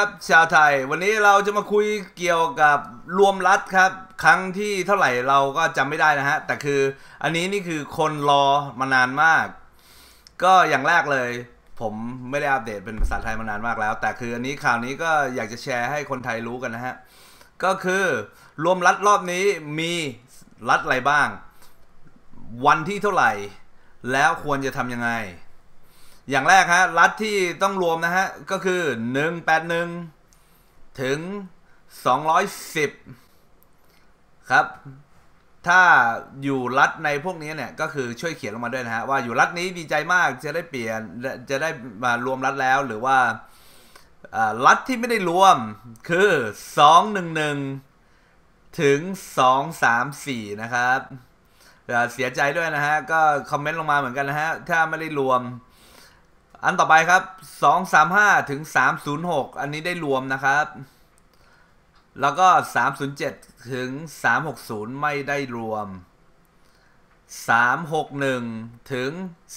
ครับชาวไทยวันนี้เราจะมาคุยเกี่ยวกับรวมรัฐครับ ครั้งที่เท่าไหร่เราก็จำไม่ได้นะฮะแต่คืออันนี้นี่คือคนรอมานานมาก ก็อย่างแรกเลยผมไม่ได้อัปเดตเป็นภาษาไทยมานานมากแล้ว แต่คืออันนี้ข่าวนี้ก็อยากจะแชร์ให้คนไทยรู้กันนะฮะก็คือรวมรัฐรอบนี้มีรัฐอะไรบ้าง วันที่เท่าไหร่ แล้วควรจะทำยังไงอย่างแรกฮะรัฐที่ต้องรวมนะฮะก็คือ 181 ถึง 210ครับถ้าอยู่รัฐในพวกนี้เนี่ยก็คือช่วยเขียนลงมาด้วยนะฮะว่าอยู่รัฐนี้ดีใจมากจะได้เปลี่ยนจะได้มารวมรัฐแล้วหรือว่ารัฐที่ไม่ได้รวมคือ 211ถึง 234นะครับเสียใจด้วยนะฮะก็คอมเมนต์ลงมาเหมือนกันนะฮะถ้าไม่ได้รวมอันต่อไปครับสองสามห้าถึงสามศูนย์หกอันนี้ได้รวมนะครับ แล้วก็สามศูนย์เจ็ดถึงสามหกศูนย์ไม่ได้รวม สามหกหนึ่งถึง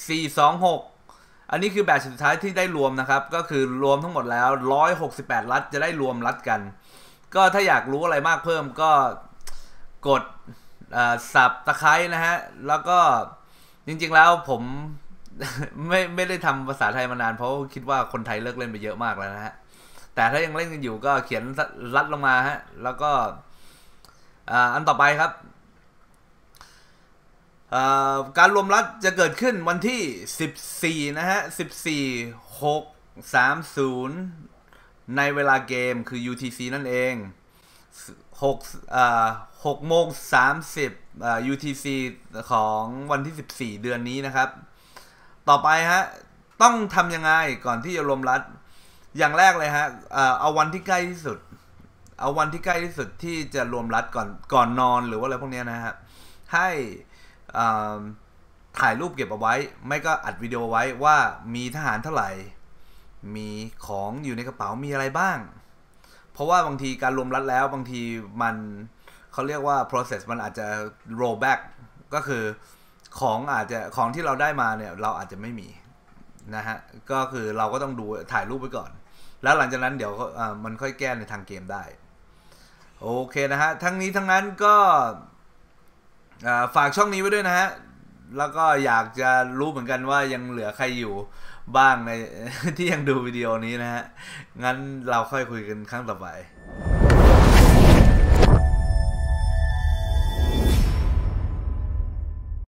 สี่สองหก อันนี้คือแบบสุดท้ายที่ได้รวมนะครับ ก็คือรวมทั้งหมดแล้วร้อยหกสิบแปดรัฐจะได้รวมรัฐกัน ก็ถ้าอยากรู้อะไรมากเพิ่มก็กดสับตะไคร้นะฮะ แล้วก็จริงๆแล้วผมไม่ไม่ได้ทำภาษาไทยมานานเพราะคิดว่าคนไทยเลิกเล่นไปเยอะมากแล้วนะฮะ แต่ถ้ายังเล่นกันอยู่ก็เขียนรัดลงมาฮะ แล้วก็อันต่อไปครับ การรวมรัฐจะเกิดขึ้นวันที่ 14 นะฮะ 14 6 30 ในเวลาเกมคือ UTC นั่นเอง6อ่6โมง30อ่า UTC ของวันที่ 14 เดือนนี้นะครับต่อไปฮะต้องทำยังไงก่อนที่จะรวมรัดอย่างแรกเลยฮะเอาวันที่ใกล้ที่สุด เอาวันที่ใกล้ที่สุดที่จะรวมรัดก่อนก่อนนอนหรือว่าอะไรพวกนี้นะฮะให้ถ่ายรูปเก็บเอาไว้ ไม่ก็อัดวิดีโอไว้ว่ามีทหารเท่าไหร่ มีของอยู่ในกระเป๋ามีอะไรบ้าง เพราะว่าบางทีการรวมรัดแล้วบางทีมันเขาเรียกว่า process มันอาจจะ roll back ก็คือของอาจจะของที่เราได้มาเนี่ยเราอาจจะไม่มีนะฮะก็คือเราก็ต้องดูถ่ายรูปไปก่อน แล้วหลังจากนั้นเดี๋ยวมันค่อยแก้ในทางเกมได้โอเคนะฮะทั้งนี้ทั้งนั้นก็ฝากช่องนี้ไว้ด้วยนะฮะ แล้วก็อยากจะรู้เหมือนกันว่ายังเหลือใครอยู่บ้างในที่ยังดูวิดีโอนี้นะฮะงั้นเราค่อยคุยกันครั้งต่อไป